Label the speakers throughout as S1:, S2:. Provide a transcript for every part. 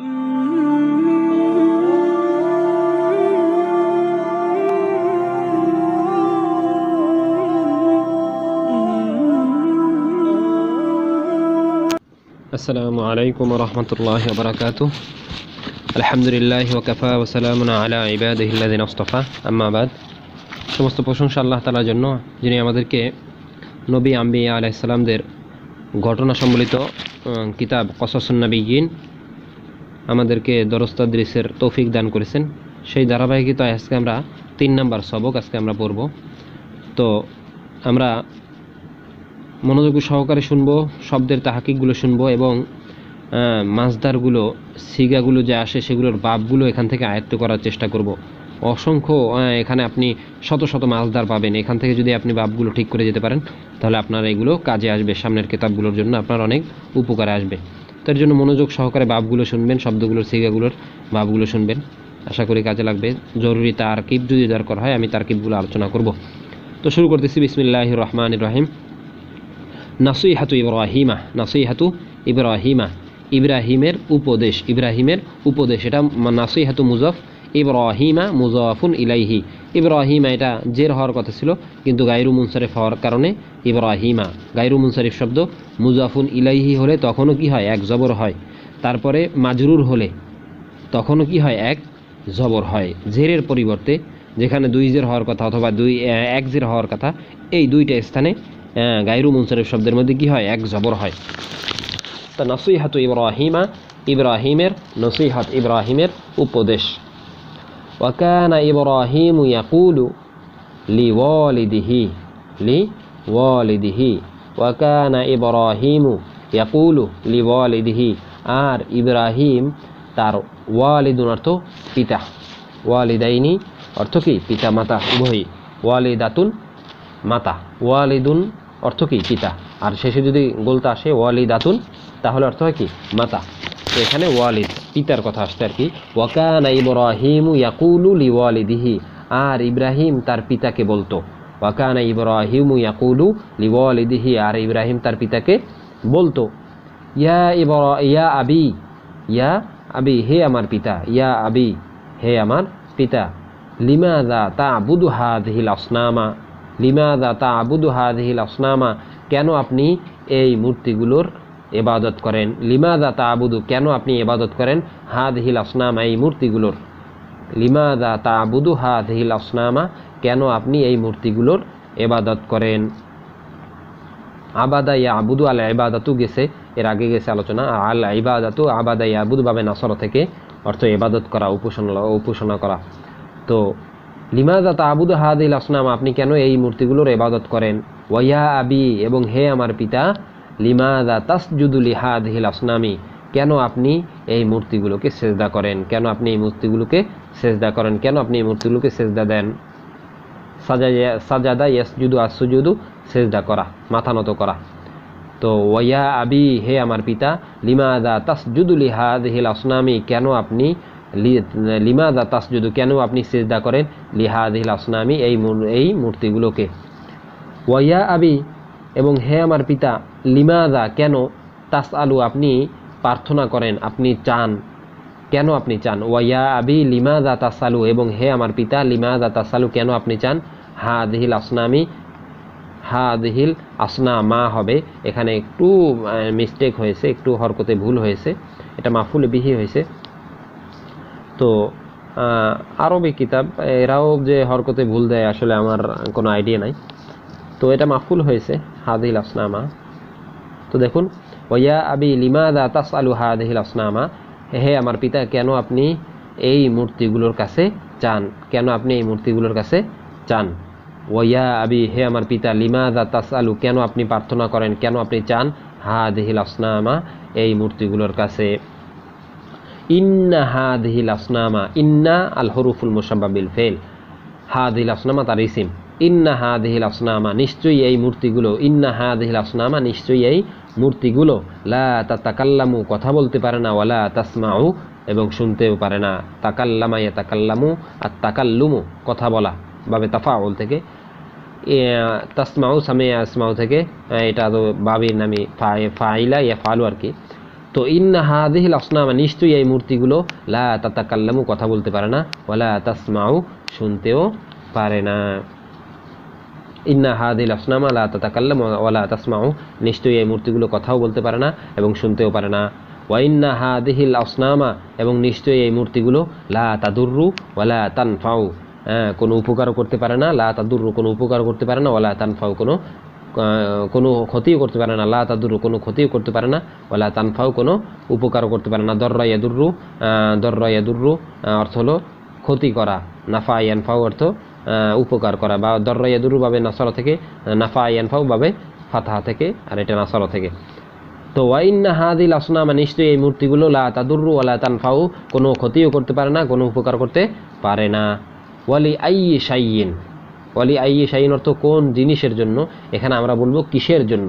S1: আসসালামু আলাইকুম রহমতুল্লাহ বারকাত আলহামদুলিল্লাহ ওকাফা ওসালাম আলা ইবাদিল্লাদিন ওস্তফা আম্মাবাদ সমস্ত প্রশংসা আল্লাহ তালার জন্য যিনি আমাদেরকে নবী আম্বিয়া আলাইসালামদের ঘটনা সম্বলিত কিতাব কসসুন্নবীন আমাদেরকে দৃশ্যের তৌফিক দান করেছেন সেই ধারাবাহিকতায় আজকে আমরা তিন নাম্বার সবক আজকে আমরা পড়ব তো আমরা মনোযোগ সহকারে শুনবো শব্দের তাহাকিকগুলো শুনবো এবং মাছদারগুলো সিগাগুলো যে আসে সেগুলোর বাপগুলো এখান থেকে আয়ত্ত করার চেষ্টা করব। অসংখ্য এখানে আপনি শত শত মাছদার পাবেন এখান থেকে যদি আপনি বাপগুলো ঠিক করে যেতে পারেন তাহলে আপনার এগুলো কাজে আসবে সামনের কেতাবগুলোর জন্য আপনার অনেক উপকারে আসবে তার জন্য মনোযোগ সহকারে বাপগুলো শুনবেন শব্দগুলোর সিগাগুলোর বাপগুলো শুনবেন আশা করি কাজে লাগবে জরুরি তারকিব যদি দরকার হয় আমি তারকিবগুলো আলোচনা করব তো শুরু করতেছি বিসমিল্লাহ রহমান ইব্রাহিম নাসুই হাতু ইব্রাহিমা নাসুই হাতু ইব্রাহিমা ইব্রাহিমের উপদেশ ইব্রাহিমের উপদেশ এটা নাসুই হাতু মুজফ ইব্রাহিমা মুজাফুন ইলাইহি ইব্রাহিমা এটা জের হওয়ার কথা ছিল কিন্তু গাইরু মুনসারিফ হওয়ার কারণে ইব্রাহিমা গাইরু মুনসারিফ শব্দ মুজাফুন ইলাইহি হলে তখনও কি হয় এক জবর হয় তারপরে মাজরুর হলে তখনও কি হয় এক জবর হয় জেরের পরিবর্তে যেখানে দুই জের হওয়ার কথা অথবা দুই এক জের হওয়ার কথা এই দুইটা স্থানে গাইরু মুনসারিফ শব্দের মধ্যে কি হয় এক জবর হয় তা নসিহাত ইব্রাহিমা ইব্রাহিমের নসিহাত ইব্রাহিমের উপদেশ وكان إبراهيم يقول لوالده لوالده وكان إبراهيم يقول لوالده আর ইব্রাহিম তার ওয়ালিদুন অর্থ পিতা ওয়ালিদাইনি অর্থ কি পিতা মাতা উভয় ওয়ালিদাতুন মাতা ওয়ালিদুন অর্থ কি পিতা আর শেষে যদি গোলতা আসে ওয়ালিদাতুন তাহলে অর্থ হয় কি মাতা এখানে ওয়ালিদ পিতার কথা আসছে আর কি ওয়াকানা ইব্রাহিম ইয়াকুলু লিওয়ালিদিহি আর ইব্রাহিম তার পিতাকে বলতো ওয়াকানা ইব্রাহিম ইয়াকুলু লিওয়ালিদিহি আর ইব্রাহিম তার পিতাকে বলতো ইয়া ইবর ইয়া আবি ইয়া আবি হে আমার পিতা ইয়া আবি হে আমার পিতা লিমাদা তা আবুদু হাদহিল আসনামা লিমাদা তা আবুদু হাদহিল আসনামা কেন আপনি এই মূর্তিগুলোর এবাদত করেন লিমাদা আবুদু কেন আপনি এবাদত করেন হাদ হিল আসনামা এই মূর্তিগুলোর লিমাদা আবুদু হাদ হিল আসনামা কেন আপনি এই মূর্তিগুলোর এবাদত করেন আবাদা ইয়া আবুদু আল ইবাদাতু গেছে এর আগে গেছে আলোচনা আল ইবাদাতু আবাদা ইয়া আবুদু বাবে নাসর থেকে অর্থ এবাদত করা উপাসনা উপাসনা করা তো লিমাদা হাদ হিল আসনামা আপনি কেন এই মূর্তিগুলোর এবাদত করেন ওয়া আবি এবং হে আমার পিতা লিমাদা তাসজুদুল ইহাদ হিল আসনামি কেন আপনি এই মূর্তিগুলোকে সেজদা করেন কেন আপনি এই মূর্তিগুলোকে সেজদা করেন কেন আপনি এই মূর্তিগুলোকে সেজদা দেন সাজা সাজাদা ইয়াসজুদু আসুজুদু সেজদা করা মাথা নত করা তো ওয়া আবি হে আমার পিতা লিমাদা তাসজুদুল ইহাদ হিল আসনামি কেন আপনি লিমাদা তাসজুদু কেন আপনি সেজদা করেন লিহাদ হিল আসনামি এই এই মূর্তিগুলোকে ওয়া আবি এবং হে আমার পিতা লিমাদা কেন তাস আলু আপনি প্রার্থনা করেন আপনি চান কেন আপনি চান ওয়াইয়া আবি লিমাদা তাসালু এবং হে আমার পিতা লিমাদা তাসালু কেন আপনি চান হা দিহিল আসনামি হা দিহিল আসনা মা হবে এখানে একটু মিস্টেক হয়েছে একটু হরকতে ভুল হয়েছে এটা মাফুল বিহি হয়েছে তো আরবি কিতাব এরাও যে হরকতে ভুল দেয় আসলে আমার কোনো আইডিয়া নাই তো এটা মাফুল হয়েছে হাদিল আসনামা তো দেখুন ওয়া আবি দা তাস আলু হাদিল আসনামা হে আমার পিতা কেন আপনি এই মূর্তিগুলোর কাছে চান কেন আপনি এই মূর্তিগুলোর কাছে চান ওয়া আবি হে আমার পিতা দা তাস আলু কেন আপনি প্রার্থনা করেন কেন আপনি চান হা দেহিল আসনামা এই মূর্তিগুলোর কাছে ইন্না হা দেহিল আসনামা ইন্না আল হরুফুল মোসাম্বা বিল ফেল হা দেহিল আসনামা তার ইসিম ইন্না হা দেহিল আসনামা নিশ্চয়ই এই মূর্তিগুলো ইন্না হা দেহিল আসনামা নিশ্চয়ই এই মূর্তিগুলো লা তা তাকাল্লামু কথা বলতে পারে না ওলা তাসমাউ এবং শুনতেও পারে না ইয়া তাকাল্লামু আর তাকাল্লুমু কথা বলা বাবে তাফাউল থেকে তাসমাউ সামে আসমাউ থেকে এটা তো বাবির নামে ফাইলা ইয়া ফালু আর কি তো ইন্না হাদিহিল আসনামা নিশ্চয়ই এই মূর্তিগুলো লা তাতাকাল্লামু কথা বলতে পারে না ওলা তাসমাউ শুনতেও পারে না ইন্না হাদিল আসনাম আলা তাতাকাল্লাম ওয়ালা তাসমাউ নিশ্চয়ই এই মূর্তিগুলো কথাও বলতে পারে না এবং শুনতেও পারে না ওয়াইন্না হাদিহিল আসনামা এবং নিশ্চয়ই এই মূর্তিগুলো লা তাদুর্রু ওয়ালা হ্যাঁ, তানফাউ কোনো উপকারও করতে পারে না লা তাদুর্রু কোনো উপকারও করতে পারে না ওয়ালা তানফাউ কোনো কোনো ক্ষতিও করতে পারে না লা তাদুরু কোনো ক্ষতিও করতে পারে না ওলা তানফাও কোনো উপকারও করতে পারে না দর্রা ইয়াদুর্রু দর্রা ইয়াদুর্রু অর্থ হলো ক্ষতি করা নাফা ইয়ানফাও অর্থ উপকার করা বা দর্রাইয়াদুরুভাবে নাসরা থেকে নাফা ইয়ানফাউ ভাবে ফাতাহা থেকে আর এটা নাসারা থেকে তো ওয়াইন্না হাদিল মানে নিশ্চয়ই এই মূর্তিগুলো লাতাদুরু ও ওলা তানফাউ কোনো ক্ষতিও করতে পারে না কোনো উপকার করতে পারে না ওয়ালি আই সাইন ওয়ালি আই সাইন অর্থ কোন জিনিসের জন্য এখানে আমরা বলবো কিসের জন্য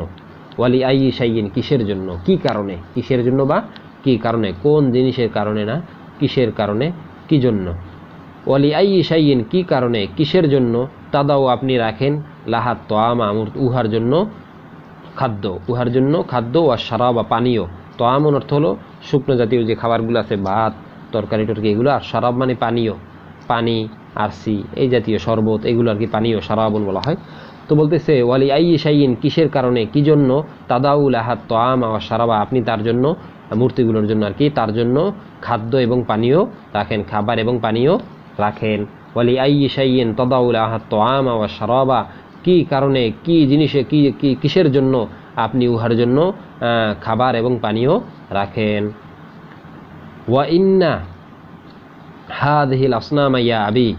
S1: ওয়ালি আই সাইন কিসের জন্য কি কারণে কিসের জন্য বা কি কারণে কোন জিনিসের কারণে না কিসের কারণে কি জন্য অলি আই ইসাইন কী কারণে কিসের জন্য তাদাও আপনি রাখেন লাহাত তোয়ামা আমর উহার জন্য খাদ্য উহার জন্য খাদ্য ও সারা বা পানীয় তোয়াম অর্থ হলো শুকনো জাতীয় যে খাবারগুলো আছে ভাত তরকারি টরকি এগুলো আর সারাব মানে পানীয় পানি আরসি এই জাতীয় শরবত এগুলো আর কি পানীয় সারাবন বলা হয় তো বলতেছে ওয়ালি আই সাইন কিসের কারণে কি জন্য তাদাউল আহাত তোয়ামা ও সারাবা আপনি তার জন্য মূর্তিগুলোর জন্য আর কি তার জন্য খাদ্য এবং পানীয় রাখেন খাবার এবং পানীয় রাখেন বলি আই সাইন তদাউল আহাত তো আম ওয়া সরাবা কী কারণে কি জিনিসে কি কি কিসের জন্য আপনি উহার জন্য খাবার এবং পানীয় রাখেন ওয়া ইন্না হাদহিল আসনামা ইয়া আবি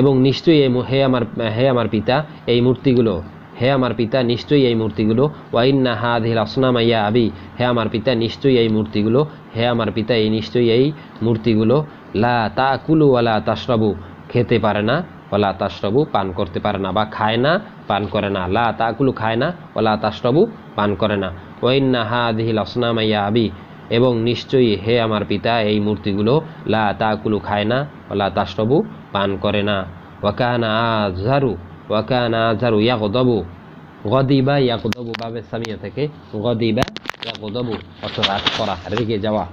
S1: এবং নিশ্চয়ই এই হে আমার হে আমার পিতা এই মূর্তিগুলো হে আমার পিতা নিশ্চয়ই এই মূর্তিগুলো ওয়াইন্না দিল আসনামা ইয়া আবি হে আমার পিতা নিশ্চয়ই এই মূর্তিগুলো হে আমার পিতা এই নিশ্চয়ই এই মূর্তিগুলো লা তা কুলু ওলা তাসরাবু খেতে পারে না ওলা তাসরাবু পান করতে পারে না বা খায় না পান করে না লা তা কুলু খায় না ওলা তাসরাবু পান করে না না হা আদিহিল মাইয়া আবি এবং নিশ্চয়ই হে আমার পিতা এই মূর্তিগুলো লা তা কুলু খায় না ওলা তাসরাবু পান করে না ওয়াকানা ইয়া ওয়াকানা আজহারু ইয়াকদবু গদিবা ইয়াকদবু বাবে সামিয়া থেকে গদিবা ইয়া অর্থ রাগ করা রেগে যাওয়া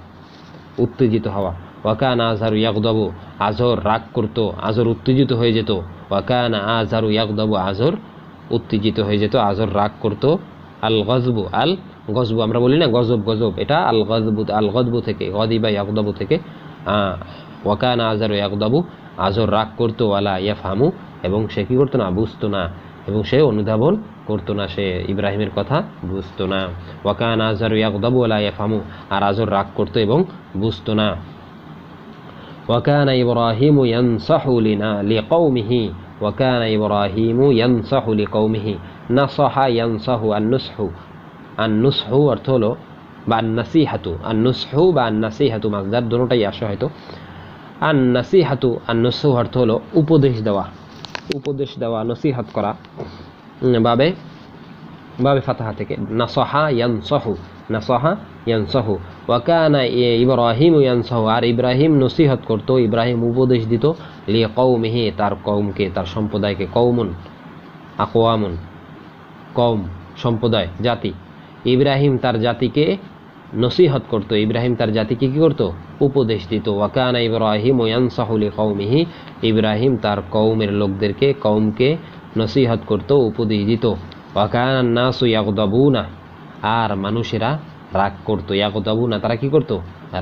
S1: উত্তেজিত হওয়া ওয়াকান আজহারু ইয়াকদবু আজহর রাগ করত আজর উত্তেজিত হয়ে যেত ওয়াকান আজহারু ইয়াকদবু আজর উত্তেজিত হয়ে যেত আজর রাগ করত আল গজবু আল গজবু আমরা বলি না গজব গজব এটা আল গজবু আল গজবু থেকে গদিবা ইয়াকদবু থেকে ওয়াকান আজহারু ইয়াকদবু আজর রাগ করতো আলা ইয়াফামু এবং সে কী করতো না বুঝতো না এবং সে অনুধাবন করতো না সে ইব্রাহিমের কথা বুঝতো না ওয়াকান আজহারু ইয়াকদবু আলা ইয়াফামু আর আজর রাগ করতো এবং বুঝতো না وكان إبراهيم ينصح لنا لقومه وكان إبراهيم ينصح لقومه نصح ينصح النصح النصح ورتولو بعد النصيحة النصح بعد النصيحة ما قدر دونو تي أشوهيتو النصيحة النصح ورتولو أبودش دوا أبودش دوا نصيحة كرا بابي بابي فتحة نصح ينصح نصح ينصح ওয়াকানা ইব্রাহিম ইয়ানসাহ আর ইব্রাহিম নসিহত করত ইব্রাহিম উপদেশ দিত লিয়ে কৌমিহি তার কৌমকে তার সম্প্রদায়কে কৌমুন আকোয়ামুন কৌম সম্প্রদায় জাতি ইব্রাহিম তার জাতিকে নসিহত করত ইব্রাহিম তার জাতিকে কী করত উপদেশ দিত ওয়াকানা ইব্রাহিম ওয়ানসাহুলি কৌমিহি ইব্রাহিম তার কৌমের লোকদেরকে কৌমকে নসিহত করত উপদেশ দিত ওয়াকানা নাসু না আর মানুষেরা রাগ করতো ইয়াকতাবু না তারা কি করত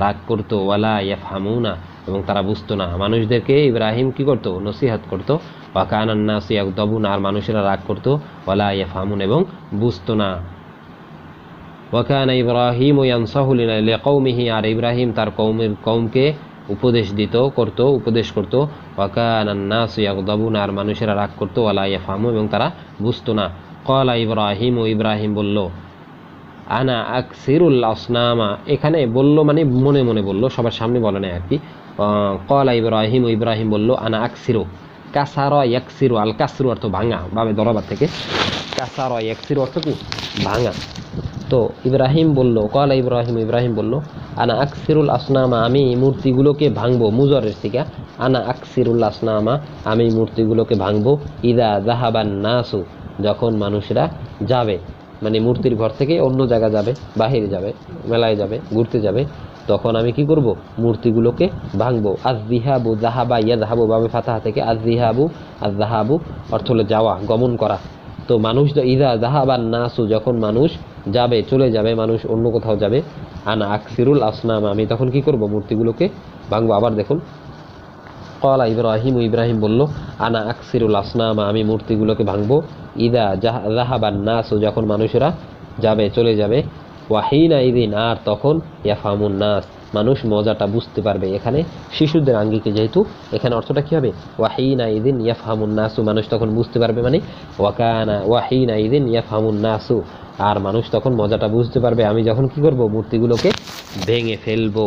S1: রাগ করতো ওয়ালা ইয়াফহামু না এবং তারা বুঝতো না মানুষদেরকে ইব্রাহিম কি করত নসিহাত করত বা কানান্নাস ইয়াকতাবু না আর মানুষেরা রাগ করতো ওয়ালা ইয়াফহামুন এবং বুঝতো না ওয়াকান ইব্রাহিম ইয়ানসাহুলিনাকৌমিহি আর ইব্রাহিম তার কৌমের কৌমকে উপদেশ দিত করত উপদেশ করত ওয়াকান আন্নাস না আর মানুষেরা রাগ করতো ওয়ালা ইয়াফহামু এবং তারা বুঝতো না কলা ইব্রাহিম ও ইব্রাহিম বললো আনা আকসিরুল আসনামা এখানে বলল মানে মনে মনে বলল সবার সামনে বলে না আর কি কলা ইব্রাহিম ইব্রাহিম বলল আনা আকসিরো কাসার একসিরো আল কাসরু অর্থ ভাঙা বাবে দরবার থেকে কাসার একসিরো অর্থ কি ভাঙা তো ইব্রাহিম বলল কলা ইব্রাহিম ইব্রাহিম বলল আনা আকসিরুল আসনামা আমি মূর্তিগুলোকে ভাঙবো মুজরের থেকে আনা আকসিরুল আসনামা আমি মূর্তিগুলোকে ভাঙবো ইদা জাহাবান নাসু যখন মানুষরা যাবে মানে মূর্তির ঘর থেকে অন্য জায়গা যাবে বাহিরে যাবে মেলায় যাবে ঘুরতে যাবে তখন আমি কি করব মূর্তিগুলোকে ভাঙবো আজ দিহাবু জাহাবা ইয়া জাহাবু বাবে ফাতাহা থেকে আজ দিহাবু আজ জাহাবু অর্থ হলো যাওয়া গমন করা তো মানুষ ইদা জাহাবার নাসু যখন মানুষ যাবে চলে যাবে মানুষ অন্য কোথাও যাবে আনা আকসিরুল আসনাম আমি তখন কি করব মূর্তিগুলোকে ভাঙবো আবার দেখুন কলা ইব্রাহিম ইব্রাহিম বলল আনা আকসিরুল আসনামা আমি মূর্তিগুলোকে ভাঙবো ইদা জাহাবান নাস যখন মানুষেরা যাবে চলে যাবে ওয়াহিনা ইদিন আর তখন ইয়াফামুন নাস মানুষ মজাটা বুঝতে পারবে এখানে শিশুদের আঙ্গিকে যেহেতু এখানে অর্থটা কী হবে ওয়াহিনা ইদিন ইয়াফহামুন নাসু মানুষ তখন বুঝতে পারবে মানে ওয়াকানা ওয়াহিনা ইদিন ইয়াফহামুন নাসু আর মানুষ তখন মজাটা বুঝতে পারবে আমি যখন কি করব মূর্তিগুলোকে ভেঙে ফেলবো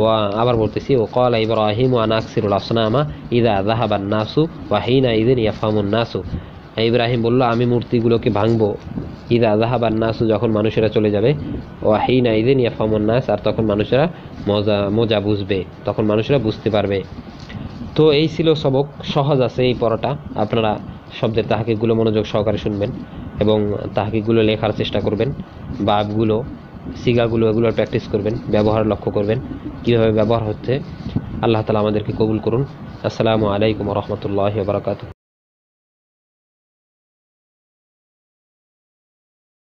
S1: ও আবার বলতেছি ও কলা ইব্রাহিম ওয়ান আকসিরুল আসনামা ইদা জাহাবান নাসু ওয়াহিনা ইদিন ইয়াফামুন নাসু হ্যাঁ, ইব্রাহিম বলল আমি মূর্তিগুলোকে ভাঙবো ইদা জাহাবান নাসু যখন মানুষেরা চলে যাবে ওয়াহিনা ইদিন ইয়াফামুন নাস আর তখন মানুষেরা মজা মজা বুঝবে তখন মানুষেরা বুঝতে পারবে তো এই ছিল সবক সহজ আছে এই পড়াটা আপনারা শব্দের তাহাকিগুলো মনোযোগ সহকারে শুনবেন এবং তাহাকিগুলো লেখার চেষ্টা করবেন বাপগুলো সিগাগুলো এগুলো প্র্যাকটিস করবেন ব্যবহার লক্ষ্য করবেন কীভাবে ব্যবহার হচ্ছে আল্লাহ তালা আমাদেরকে কবুল করুন আসসালামু আলাইকুম রহমতুল্লাহ বারকাত